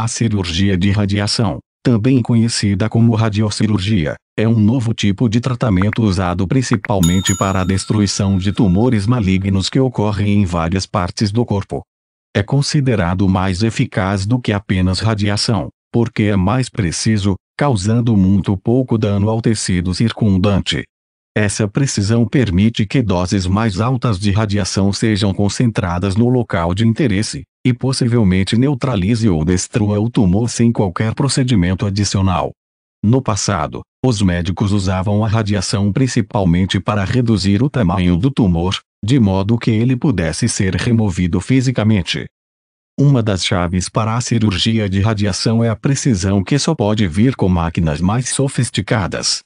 A cirurgia de radiação, também conhecida como radiocirurgia, é um novo tipo de tratamento usado principalmente para a destruição de tumores malignos que ocorrem em várias partes do corpo. É considerado mais eficaz do que apenas radiação, porque é mais preciso, causando muito pouco dano ao tecido circundante. Essa precisão permite que doses mais altas de radiação sejam concentradas no local de interesse, e possivelmente neutralize ou destrua o tumor sem qualquer procedimento adicional. No passado, os médicos usavam a radiação principalmente para reduzir o tamanho do tumor, de modo que ele pudesse ser removido fisicamente. Uma das chaves para a cirurgia de radiação é a precisão que só pode vir com máquinas mais sofisticadas.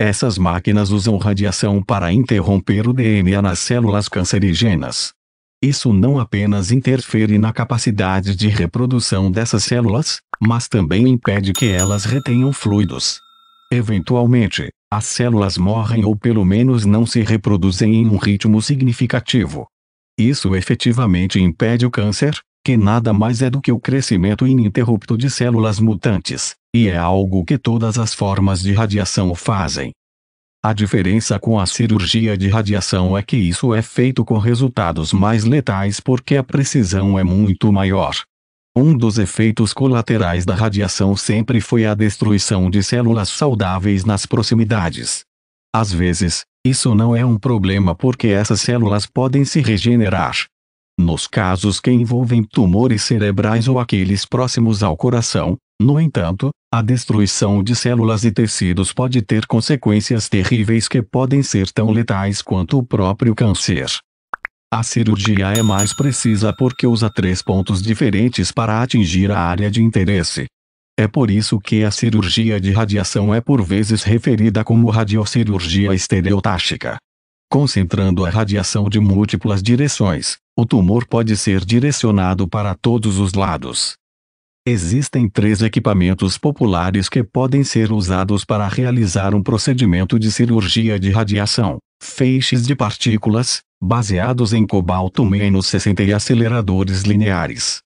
Essas máquinas usam radiação para interromper o DNA nas células cancerígenas. Isso não apenas interfere na capacidade de reprodução dessas células, mas também impede que elas retenham fluidos. Eventualmente, as células morrem ou pelo menos não se reproduzem em um ritmo significativo. Isso efetivamente impede o câncer, que nada mais é do que o crescimento ininterrupto de células mutantes, e é algo que todas as formas de radiação fazem. A diferença com a cirurgia de radiação é que isso é feito com resultados mais letais porque a precisão é muito maior. Um dos efeitos colaterais da radiação sempre foi a destruição de células saudáveis nas proximidades. Às vezes, isso não é um problema porque essas células podem se regenerar. Nos casos que envolvem tumores cerebrais ou aqueles próximos ao coração, no entanto, a destruição de células e tecidos pode ter consequências terríveis que podem ser tão letais quanto o próprio câncer. A cirurgia é mais precisa porque usa três pontos diferentes para atingir a área de interesse. É por isso que a cirurgia de radiação é por vezes referida como radiocirurgia estereotáxica. Concentrando a radiação de múltiplas direções, o tumor pode ser direcionado para todos os lados. Existem três equipamentos populares que podem ser usados para realizar um procedimento de cirurgia de radiação: feixes de partículas, baseados em cobalto 60 e aceleradores lineares.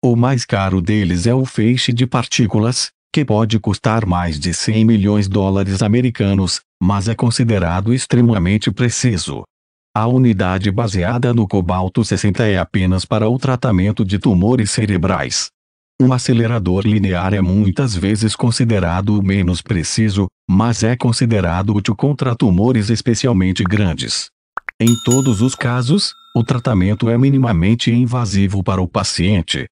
O mais caro deles é o feixe de partículas, que pode custar mais de 100 milhões de dólares americanos, mas é considerado extremamente preciso. A unidade baseada no cobalto 60 é apenas para o tratamento de tumores cerebrais. Um acelerador linear é muitas vezes considerado o menos preciso, mas é considerado útil contra tumores especialmente grandes. Em todos os casos, o tratamento é minimamente invasivo para o paciente,